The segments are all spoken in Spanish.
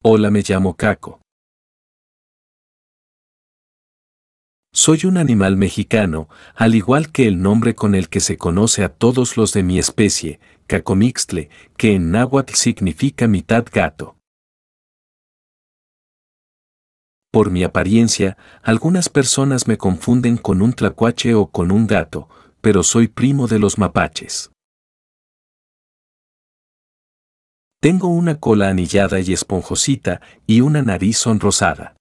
Hola, me llamo Caco. Soy un animal mexicano, al igual que el nombre con el que se conoce a todos los de mi especie, cacomixtle, que en náhuatl significa mitad gato. Por mi apariencia, algunas personas me confunden con un tlacuache o con un gato, pero soy primo de los mapaches. Tengo una cola anillada y esponjosita y una nariz sonrosada.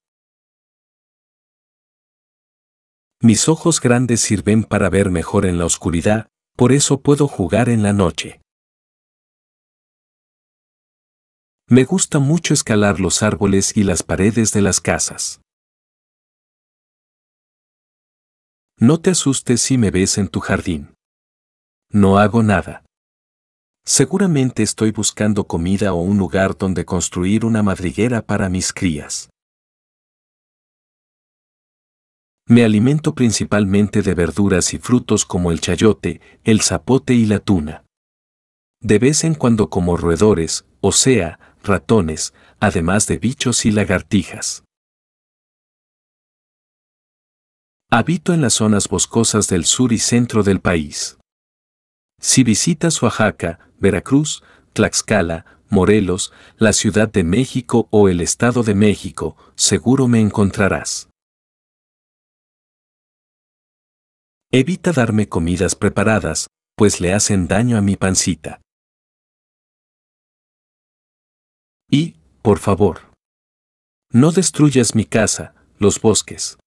Mis ojos grandes sirven para ver mejor en la oscuridad, por eso puedo jugar en la noche. Me gusta mucho escalar los árboles y las paredes de las casas. No te asustes si me ves en tu jardín. No hago nada. Seguramente estoy buscando comida o un lugar donde construir una madriguera para mis crías. Me alimento principalmente de verduras y frutos como el chayote, el zapote y la tuna. De vez en cuando como roedores, o sea, ratones, además de bichos y lagartijas. Habito en las zonas boscosas del sur y centro del país. Si visitas Oaxaca, Veracruz, Tlaxcala, Morelos, la Ciudad de México o el Estado de México, seguro me encontrarás. Evita darme comidas preparadas, pues le hacen daño a mi pancita. Y, por favor, no destruyas mi casa, los bosques,